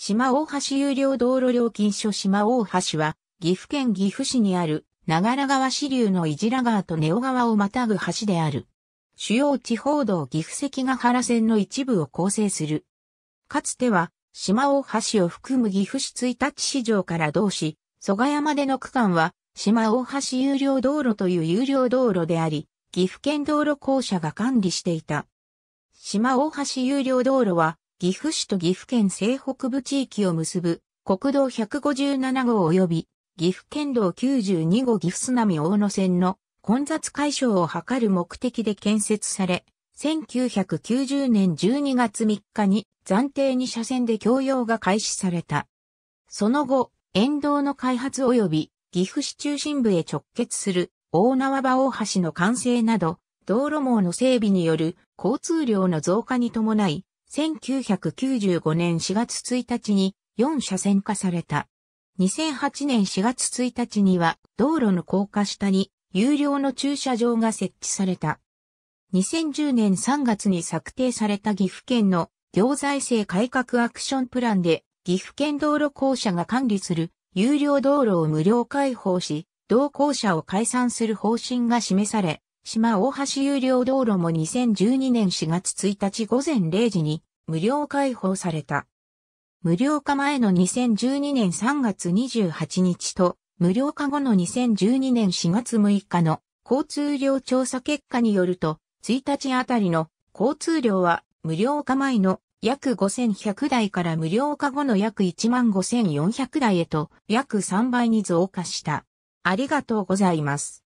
島大橋有料道路料金所島大橋は、岐阜県岐阜市にある、長良川支流の伊白川と根尾川をまたぐ橋である。主要地方道岐阜関ヶ原線の一部を構成する。かつては、島大橋を含む岐阜市一日市場から同市、蘇我山での区間は、島大橋有料道路という有料道路であり、岐阜県道路公社が管理していた。島大橋有料道路は、岐阜市と岐阜県西北部地域を結ぶ国道157号及び岐阜県道92号岐阜津波大野線の混雑解消を図る目的で建設され、1990年12月3日に暫定2車線で供用が開始された。その後、沿道の開発及び岐阜市中心部へ直結する大縄場大橋の完成など、道路網の整備による交通量の増加に伴い、1995年4月1日に4車線化された。2008年4月1日には道路の高架下に有料の駐車場が設置された。2010年3月に策定された岐阜県の行財政改革アクションプランで岐阜県道路公社が管理する有料道路を無料開放し、同公社を解散する方針が示され、島大橋有料道路も2012年4月1日午前0時に無料開放された。無料化前の2012年3月28日と無料化後の2012年4月6日の交通量調査結果によると、1日あたりの交通量は無料化前の約5100台から無料化後の約15400台へと約3倍に増加した。ありがとうございます。